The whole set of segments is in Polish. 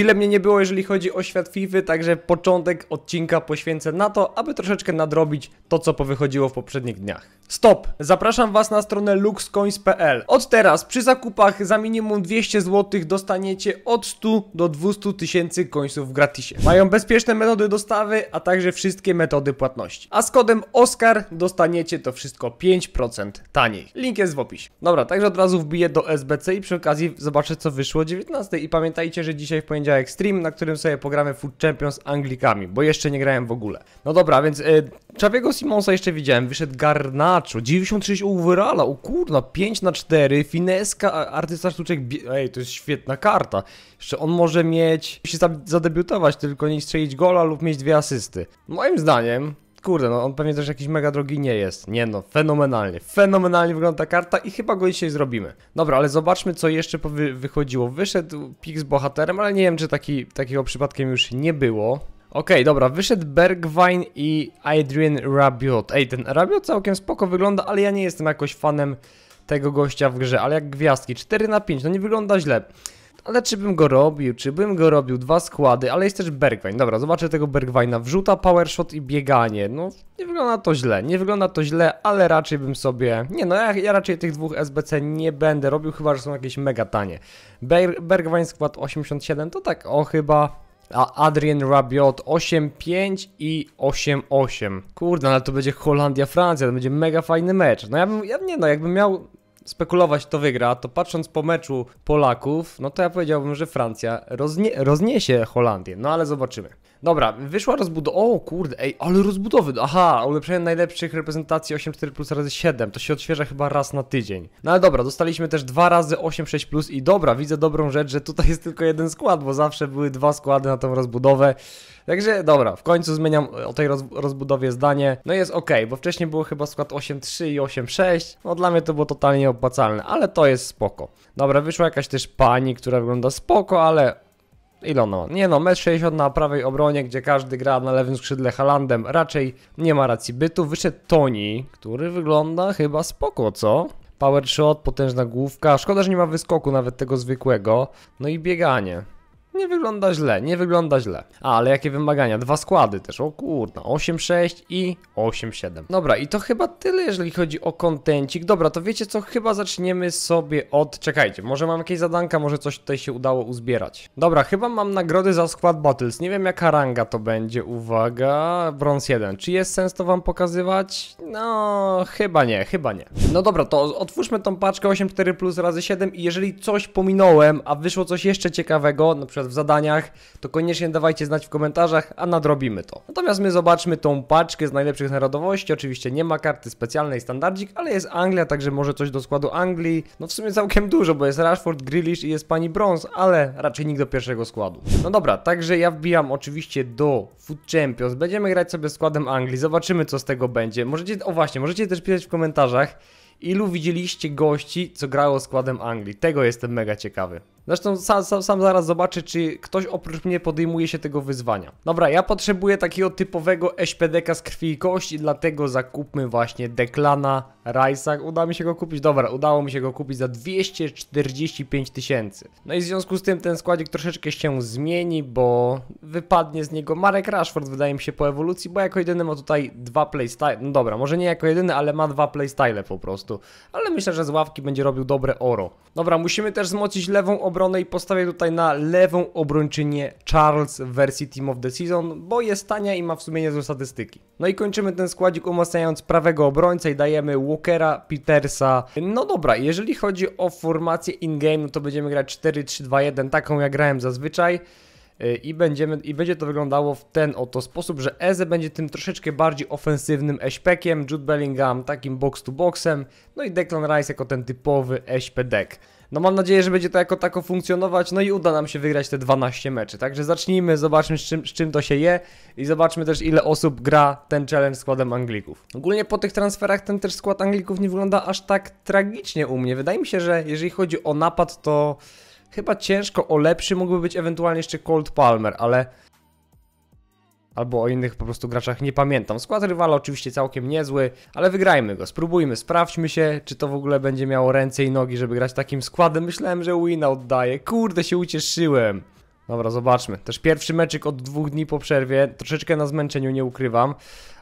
Chwilę mnie nie było, jeżeli chodzi o świat FIFA, y, także początek odcinka poświęcę na to, aby troszeczkę nadrobić to, co powychodziło w poprzednich dniach. Stop! Zapraszam Was na stronę luxcoins.pl. Od teraz przy zakupach za minimum 200 zł dostaniecie od 100 do 200 tysięcy końców w gratisie. Mają bezpieczne metody dostawy, a także wszystkie metody płatności. A z kodem OSCAR dostaniecie to wszystko 5% taniej. Link jest w opisie. Dobra, także od razu wbiję do SBC i przy okazji zobaczę co wyszło o 19 i pamiętajcie, że dzisiaj w poniedziałek poniedziałek stream, na którym sobie pogramy Food Champions z Anglikami, bo jeszcze nie grałem w ogóle. No dobra, więc y, Simonsa jeszcze widziałem, wyszedł Garnacho, 96 overalla, o kurna, 5 na 4 fineska, artysta sztuczek, ej, to jest świetna karta. Jeszcze on może mieć, musi zadebiutować, tylko nie strzelić gola lub mieć dwie asysty. Moim zdaniem kurde, no on pewnie też jakiś mega drogi nie jest. Nie no, fenomenalnie, fenomenalnie wygląda ta karta i chyba go dzisiaj zrobimy. Dobra, ale zobaczmy co jeszcze powy- wychodziło. Wyszedł pik z bohaterem, ale nie wiem czy taki, takiego przypadkiem już nie było. Okej, okay, dobra, wyszedł Bergwine i Adrian Rabiot. Ej, ten Rabiot całkiem spoko wygląda, ale ja nie jestem jakoś fanem tego gościa w grze, ale jak gwiazdki, 4 na 5, no nie wygląda źle. Ale czy bym go robił, czy bym go robił, dwa składy, ale jest też Bergwijn. Dobra, zobaczę tego Bergwina, wrzuta, powershot i bieganie. No, nie wygląda to źle, nie wygląda to źle, ale raczej bym sobie... Nie no, ja, ja raczej tych dwóch SBC nie będę robił, chyba że są jakieś mega tanie. Ber Bergwijn skład 87, to tak o chyba a Adrian Rabiot 8-5 i 8-8. Kurde, no, ale to będzie Holandia-Francja, to będzie mega fajny mecz. No ja bym, ja, nie no, jakbym miał spekulować, kto wygra, to patrząc po meczu Polaków, no to ja powiedziałbym, że Francja roznie rozniesie Holandię, no ale zobaczymy. Dobra, wyszła rozbudowa. O kurde, ej, ale rozbudowy. Aha, ulepszenie najlepszych reprezentacji 8.4 plus razy 7. To się odświeża chyba raz na tydzień. No ale dobra, dostaliśmy też dwa razy 8.6 plus i dobra, widzę dobrą rzecz, że tutaj jest tylko jeden skład, bo zawsze były dwa składy na tą rozbudowę. Także dobra, w końcu zmieniam e, o tej roz rozbudowie zdanie. No jest ok, bo wcześniej było chyba skład 8.3 i 8.6. No dla mnie to było totalnie opłacalne, ale to jest spoko. Dobra, wyszła jakaś też pani, która wygląda spoko, ale ile ono? Nie no, 60 na prawej obronie, gdzie każdy gra na lewym skrzydle Halandem, raczej nie ma racji bytu. Wyszedł Toni, który wygląda chyba spoko, co? Power shot, potężna główka, szkoda, że nie ma wyskoku nawet tego zwykłego, no i bieganie. Nie wygląda źle, nie wygląda źle. A, ale jakie wymagania? Dwa składy też, o kurna, 8,6 i 8,7. Dobra, i to chyba tyle, jeżeli chodzi o kontencik. Dobra, to wiecie co, chyba zaczniemy sobie od... Czekajcie, może mam jakieś zadanka, może coś tutaj się udało uzbierać. Dobra, chyba mam nagrody za skład battles. Nie wiem jaka ranga to będzie, uwaga, Bronze 1. Czy jest sens to wam pokazywać? No, chyba nie, chyba nie. No dobra, to otwórzmy tą paczkę 8,4 plus razy 7 i jeżeli coś pominąłem, a wyszło coś jeszcze ciekawego, na przykład przykład w zadaniach, to koniecznie dawajcie znać w komentarzach, a nadrobimy to. Natomiast my zobaczmy tą paczkę z najlepszych narodowości. Oczywiście nie ma karty specjalnej, standardzik, ale jest Anglia, także może coś do składu Anglii. No w sumie całkiem dużo, bo jest Rashford, Grealish i jest pani Brons, ale raczej nikt do pierwszego składu. No dobra, także ja wbijam oczywiście do Food Champions. Będziemy grać sobie składem Anglii, zobaczymy co z tego będzie. Możecie, o właśnie, możecie też pisać w komentarzach, ilu widzieliście gości, co grało składem Anglii. Tego jestem mega ciekawy. Zresztą sam, sam, sam zaraz zobaczę, czy ktoś oprócz mnie podejmuje się tego wyzwania. Dobra, ja potrzebuję takiego typowego SPDK z krwi i kości, dlatego zakupmy właśnie Deklana Rice'a. Uda mi się go kupić? Dobra, udało mi się go kupić za 245 tysięcy. No i w związku z tym ten składzik troszeczkę się zmieni, bo wypadnie z niego Marek Rashford, wydaje mi się, po ewolucji, bo jako jedyny ma tutaj dwa playstyle. No dobra, może nie jako jedyny, ale ma dwa playstyle po prostu. Ale myślę, że z ławki będzie robił dobre oro. Dobra, musimy też wzmocnić lewą obronę i postawię tutaj na lewą obrończynię Charles w wersji Team of the Season, bo jest tania i ma w sumie niezłe statystyki. No i kończymy ten składzik umacniając prawego obrońcę i dajemy Walkera, Petersa. No dobra, jeżeli chodzi o formację in-game, no to będziemy grać 4-3-2-1, taką jak grałem zazwyczaj y, i, będziemy, i będzie to wyglądało w ten oto sposób, że Eze będzie tym troszeczkę bardziej ofensywnym eśpekiem, Jude Bellingham takim box to boxem, no i Declan Rice jako ten typowy deck no mam nadzieję, że będzie to jako tako funkcjonować, no i uda nam się wygrać te 12 meczy. Także zacznijmy, zobaczmy z czym, z czym to się je i zobaczmy też ile osób gra ten challenge składem Anglików. Ogólnie po tych transferach ten też skład Anglików nie wygląda aż tak tragicznie u mnie. Wydaje mi się, że jeżeli chodzi o napad, to chyba ciężko o lepszy mógłby być ewentualnie jeszcze Cold Palmer, ale albo o innych po prostu graczach nie pamiętam. Skład rywala oczywiście całkiem niezły, ale wygrajmy go, spróbujmy, sprawdźmy się, czy to w ogóle będzie miało ręce i nogi, żeby grać takim składem. Myślałem, że wina oddaje, kurde się ucieszyłem. Dobra, zobaczmy. Też pierwszy meczyk od dwóch dni po przerwie. Troszeczkę na zmęczeniu, nie ukrywam.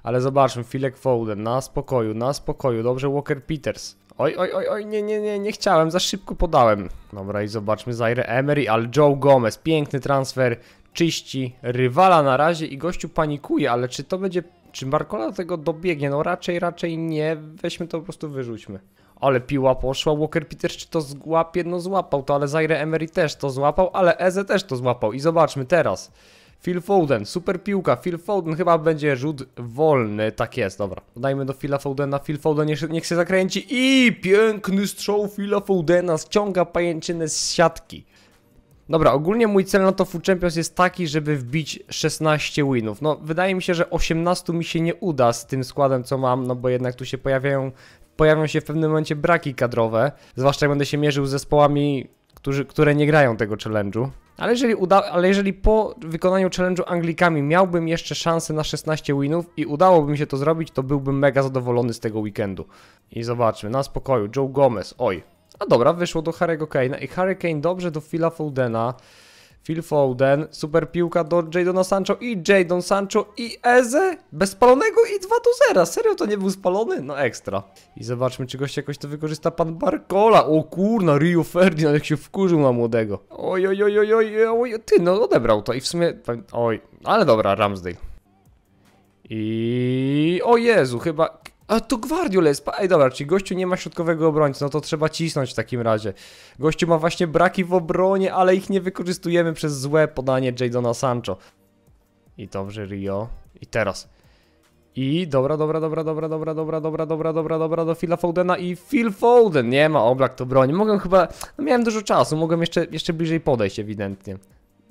Ale zobaczmy, Filek Foden, na spokoju, na spokoju. Dobrze, Walker Peters. Oj, oj, oj, oj, nie, nie, nie, nie chciałem, za szybko podałem. Dobra i zobaczmy, Zaire Emery, ale Joe Gomez, piękny transfer czyści rywala na razie i gościu panikuje, ale czy to będzie, czy Markola do tego dobiegnie? No raczej, raczej nie, weźmy to po prostu wyrzućmy. Ale piła poszła, Walker Peters czy to złapie? No złapał to, ale Zaire Emery też to złapał, ale Eze też to złapał i zobaczmy teraz. Phil Foden, super piłka, Phil Foden chyba będzie rzut wolny, tak jest, dobra. Dajmy do Phila Fodena, Phil Foden niech, niech się zakręci i piękny strzał Phila Fodena, ściąga pajęczynę z siatki. Dobra, ogólnie mój cel na to Food Champions jest taki, żeby wbić 16 winów. No, wydaje mi się, że 18 mi się nie uda z tym składem, co mam, no bo jednak tu się pojawiają, pojawią się w pewnym momencie braki kadrowe. Zwłaszcza jak będę się mierzył z zespołami, którzy, które nie grają tego challenge'u. Ale jeżeli, uda, ale jeżeli po wykonaniu challenge'u Anglikami miałbym jeszcze szansę na 16 winów i udałoby mi się to zrobić, to byłbym mega zadowolony z tego weekendu. I zobaczmy, na spokoju, Joe Gomez, oj, no dobra, wyszło do Harry'ego Kane'a i Harry Kane dobrze do Phila Foldena. Phil Foden, super piłka do Jadona Sancho i Jadon Sancho i Eze bez spalonego i 2 do 0. Serio to nie był spalony? No ekstra. I zobaczmy, czy gość jakoś to wykorzysta pan Barkola. O kurna, Rio Ferdinand jak się wkurzył na młodego. Oj, oj, oj, oj, oj, oj, ty no odebrał to i w sumie, oj, ale dobra, Ramsdale. I, o Jezu, chyba, a to Gwardiol jest. Ej, dobra, czyli gościu nie ma środkowego obrońcy, no to trzeba cisnąć w takim razie. Gościu ma właśnie braki w obronie, ale ich nie wykorzystujemy przez złe podanie Jadona Sancho. I dobrze, Rio. I teraz. I dobra, dobra, dobra, dobra, dobra, dobra, dobra, dobra, dobra, dobra, do Phila Foldena i Phil Foden. Nie ma oblak, to broń. Mogę chyba, no miałem dużo czasu, mogłem jeszcze, jeszcze bliżej podejść ewidentnie.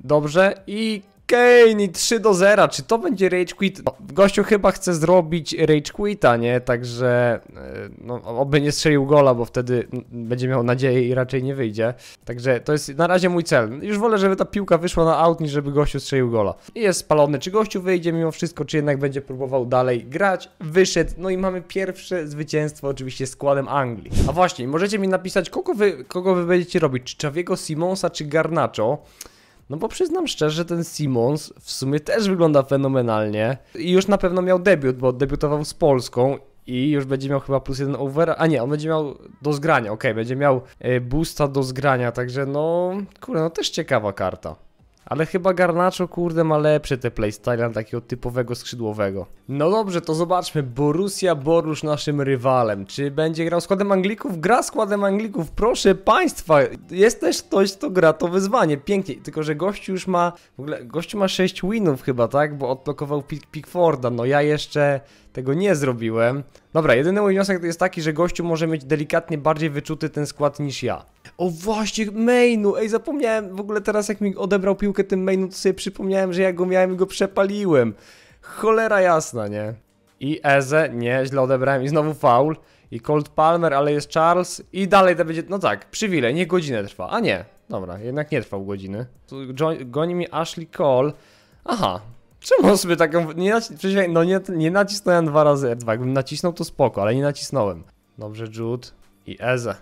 Dobrze i Kane 3 do 0, czy to będzie rage quit? No, gościu chyba chce zrobić rage quita, nie? Także e, no, oby nie strzelił gola, bo wtedy będzie miał nadzieję i raczej nie wyjdzie. Także to jest na razie mój cel. Już wolę, żeby ta piłka wyszła na out, niż żeby gościu strzelił gola. I jest spalony, czy gościu wyjdzie mimo wszystko, czy jednak będzie próbował dalej grać. Wyszedł, no i mamy pierwsze zwycięstwo oczywiście składem Anglii. A właśnie, możecie mi napisać, kogo wy, kogo wy będziecie robić? Czy Czawiego Simonsa, czy Garnacho? No bo przyznam szczerze, że ten Simons w sumie też wygląda fenomenalnie i już na pewno miał debiut, bo debiutował z Polską i już będzie miał chyba plus jeden over, a nie, on będzie miał do zgrania, ok, będzie miał e, boosta do zgrania, także no, kurde, no też ciekawa karta. Ale chyba Garnacho, kurde, ma lepsze te playstyle'a takiego typowego skrzydłowego. No dobrze, to zobaczmy. Borussia Borusz naszym rywalem. Czy będzie grał składem Anglików? Gra składem Anglików, proszę państwa. Jest też ktoś, kto gra to wyzwanie. Pięknie. Tylko, że gościu już ma... W ogóle gościu ma 6 winów chyba, tak? Bo odblokował Pickforda. No ja jeszcze tego nie zrobiłem. Dobra, jedyny mój wniosek jest taki, że gościu może mieć delikatnie bardziej wyczuty ten skład niż ja. O właśnie, mainu! Ej, zapomniałem w ogóle teraz, jak mi odebrał piłkę tym mainu, to sobie przypomniałem, że ja go miałem i go przepaliłem. Cholera jasna, nie? I Eze, nie, źle odebrałem i znowu faul. I Colt Palmer, ale jest Charles i dalej to będzie, no tak, przywilej, nie godzinę trwa, a nie, dobra, jednak nie trwał godziny. Tu goni mi Ashley Cole, aha, czemu on sobie taką, nie naci... no nie, nie nacisnąłem dwa razy R2, jakbym nacisnął to spoko, ale nie nacisnąłem. Dobrze Jude i Eze.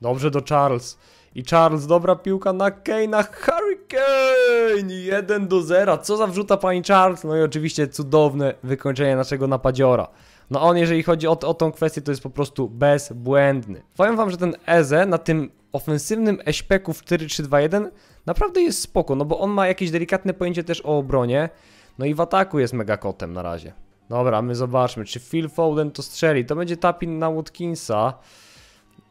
Dobrze do Charles. I Charles, dobra piłka na Kane'a, Hurricane! 1 do 0, co za wrzuta pani Charles? No i oczywiście cudowne wykończenie naszego napadziora. No on jeżeli chodzi o, o tą kwestię, to jest po prostu bezbłędny. Powiem wam, że ten Eze na tym ofensywnym eśpeku w 4-3-2-1 naprawdę jest spoko, no bo on ma jakieś delikatne pojęcie też o obronie. No i w ataku jest mega kotem na razie. Dobra, my zobaczmy, czy Phil Foden to strzeli. To będzie tapin na Watkinsa.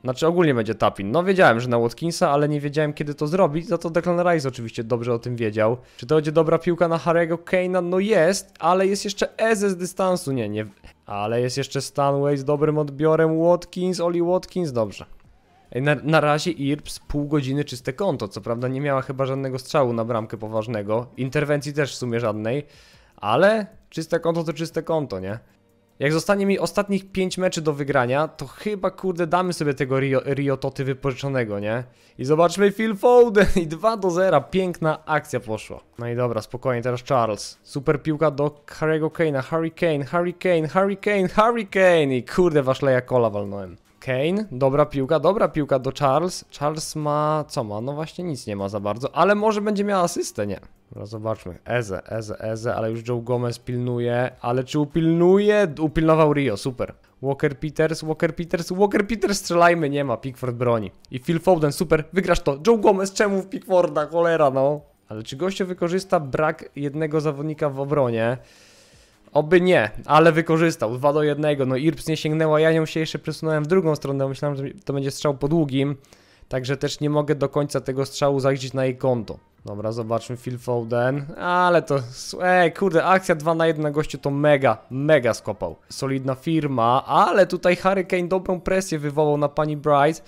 Znaczy ogólnie będzie tapin. No wiedziałem, że na Watkinsa, ale nie wiedziałem kiedy to zrobić, za to Declan Rice oczywiście dobrze o tym wiedział. Czy to będzie dobra piłka na Harry'ego Kane'a? No jest, ale jest jeszcze Eze z dystansu, nie, nie... Ale jest jeszcze Stanway z dobrym odbiorem, Watkins, Oli Watkins, dobrze. Na, na razie Irps pół godziny czyste konto, co prawda nie miała chyba żadnego strzału na bramkę poważnego, interwencji też w sumie żadnej, ale czyste konto to czyste konto, nie? Jak zostanie mi ostatnich 5 meczy do wygrania, to chyba kurde damy sobie tego Rio, Rio Toty wypożyczonego, nie? I zobaczmy Phil Foden i 2 do 0, piękna akcja poszła. No i dobra, spokojnie, teraz Charles. Super piłka do Harry'ego Kane'a, Harry Kane, Harry Kane, Harry Kane, Harry Kane i kurde wasz Leia Cola walnąłem. Kane, dobra piłka, dobra piłka do Charles. Charles ma, co ma? No właśnie nic nie ma za bardzo, ale może będzie miała asystę, nie? No zobaczmy. Eze, Eze, Eze, ale już Joe Gomez pilnuje. Ale czy upilnuje? Upilnował Rio, super. Walker Peters, Walker Peters, Walker Peters strzelajmy, nie ma, Pickford broni. I Phil Foden, super, wygrasz to. Joe Gomez, czemu w Pickforda, cholera no. Ale czy gościu wykorzysta brak jednego zawodnika w obronie? Oby nie, ale wykorzystał, 2 do jednego, no Irps nie sięgnęła, ja nią się jeszcze przesunąłem w drugą stronę, myślałem, że to będzie strzał po długim. Także też nie mogę do końca tego strzału zajrzeć na jej konto. Dobra, zobaczmy Phil Foden, ale to, ej, kurde, akcja 2 na 1 na gościu to mega, mega skopał. Solidna firma, ale tutaj Hurricane dobrą presję wywołał na pani Bright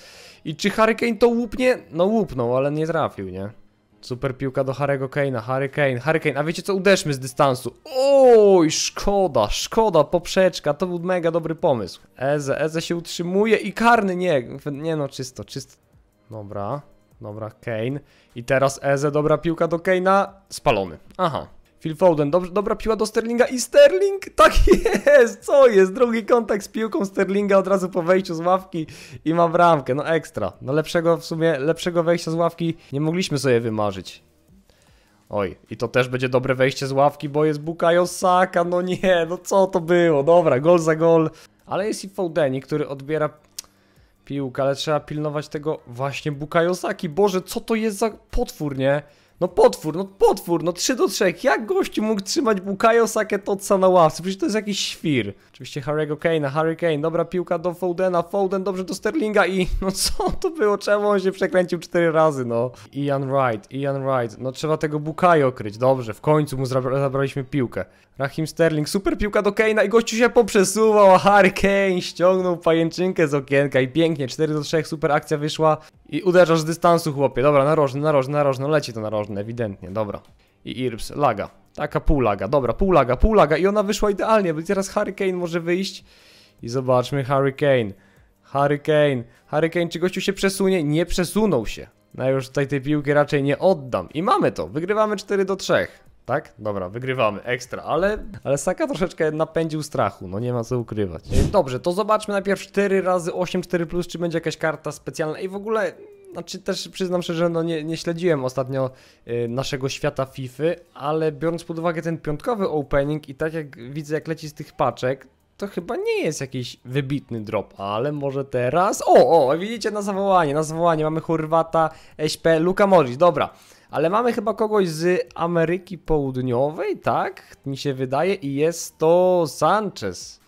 i czy Hurricane to łupnie? No łupnął, ale nie trafił, nie? Super piłka do Harry'ego Kane'a, Harry Kane, Harry Kane, a wiecie co, uderzmy z dystansu. Oj, szkoda, szkoda, poprzeczka, to był mega dobry pomysł. Eze, Eze się utrzymuje i karny, nie, nie no, czysto, czysto. Dobra, Dobra, Kane. I teraz Eze, dobra piłka do Kane'a. Spalony. Aha. Phil Foden, dob dobra piła do Sterlinga i Sterling, tak jest, co jest, drugi kontakt z piłką Sterlinga od razu po wejściu z ławki i ma bramkę, no ekstra, no lepszego w sumie, lepszego wejścia z ławki nie mogliśmy sobie wymarzyć. Oj, i to też będzie dobre wejście z ławki, bo jest Bukayo Saka, no nie, no co to było, dobra, gol za gol. Ale jest i Foudeni, który odbiera ale trzeba pilnować tego właśnie Bukajosaki. Boże, co to jest za potwór, nie? No potwór, no potwór, no 3 do 3. Jak gościu mógł trzymać Bukayo Sakę na ławce? Przecież to jest jakiś świr. Oczywiście Harry'ego Kane'a, Harry Kane, dobra piłka do Fouldena, Foden dobrze do Sterlinga i no co to było, czemu on się przekręcił 4 razy, no. Ian Wright, Ian Wright, no trzeba tego Bukayo kryć, dobrze, w końcu mu zabraliśmy piłkę. Rahim Sterling, super piłka do Kane'a i gościu się poprzesuwał, a Harry Kane ściągnął pajęczynkę z okienka i pięknie, 4 do 3, super akcja wyszła. I uderzasz z dystansu, chłopie. Dobra, narożny, narożny, narożny. No leci to narożny, ewidentnie, dobra. I Irps, laga. Taka pół laga, dobra, pół laga, pół laga. I ona wyszła idealnie, bo teraz Hurricane może wyjść. I zobaczmy, Hurricane. Hurricane. Hurricane, czy gościu się przesunie? Nie przesunął się. No już tutaj tej piłki raczej nie oddam. I mamy to, wygrywamy 4 do 3 tak? Dobra, wygrywamy, ekstra, ale, ale Saka troszeczkę napędził strachu, no nie ma co ukrywać. Dobrze, to zobaczmy najpierw 4 razy 8, 4 plus, czy będzie jakaś karta specjalna i w ogóle... Znaczy też przyznam szczerze, no nie, nie śledziłem ostatnio y, naszego świata FIFA, ale biorąc pod uwagę ten piątkowy opening i tak jak widzę jak leci z tych paczek, to chyba nie jest jakiś wybitny drop, ale może teraz... O, o, widzicie na zawołanie, na zawołanie mamy Hurwata, SP, Luka Morris, dobra. Ale mamy chyba kogoś z Ameryki Południowej, tak? Mi się wydaje i jest to Sanchez.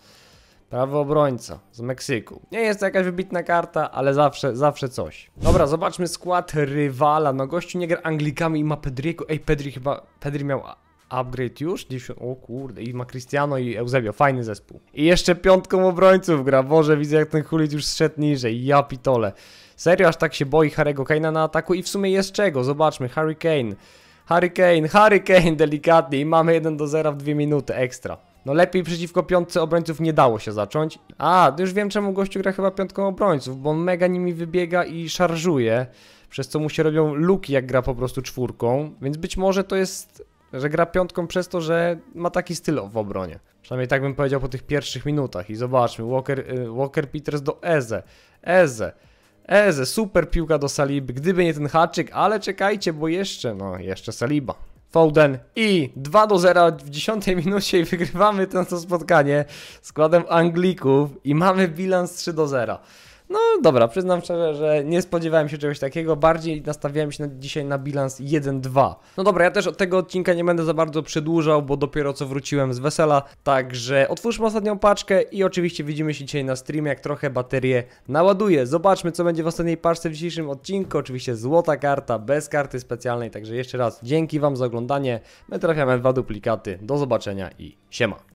prawoobrońca obrońca z Meksyku. Nie jest to jakaś wybitna karta, ale zawsze, zawsze coś. Dobra, zobaczmy skład rywala. No gościu nie gra Anglikami i ma Pedriego. Ej, Pedri chyba... Pedri miał Upgrade już? O kurde, i ma Cristiano i Eusebio, fajny zespół. I jeszcze piątką obrońców gra, Boże, widzę jak ten Hulit już zszedł niżej, ja pitole. Serio aż tak się boi Harry'ego Kane'a na ataku i w sumie jest czego, zobaczmy, Harry Kane. Harry Kane, Harry Kane, delikatnie i mamy 1 do 0 w 2 minuty, ekstra. No lepiej przeciwko piątce obrońców nie dało się zacząć. A, no już wiem czemu gościu gra chyba piątką obrońców, bo on mega nimi wybiega i szarżuje, przez co mu się robią luki jak gra po prostu czwórką, więc być może to jest że gra piątką przez to, że ma taki styl w obronie. Przynajmniej tak bym powiedział po tych pierwszych minutach. I zobaczmy, Walker, y, Walker Peters do Eze. Eze. Eze, super piłka do Saliby, gdyby nie ten haczyk, ale czekajcie, bo jeszcze, no, jeszcze Saliba. Foden i 2 do 0 w 10 minucie i wygrywamy to, to spotkanie składem Anglików i mamy bilans 3 do 0. No dobra, przyznam szczerze, że nie spodziewałem się czegoś takiego, bardziej nastawiałem się na, dzisiaj na bilans 1-2. No dobra, ja też od tego odcinka nie będę za bardzo przedłużał, bo dopiero co wróciłem z wesela, także otwórzmy ostatnią paczkę i oczywiście widzimy się dzisiaj na streamie, jak trochę baterię naładuje. Zobaczmy, co będzie w ostatniej paczce w dzisiejszym odcinku, oczywiście złota karta, bez karty specjalnej, także jeszcze raz dzięki Wam za oglądanie, my trafiamy dwa duplikaty, do zobaczenia i siema.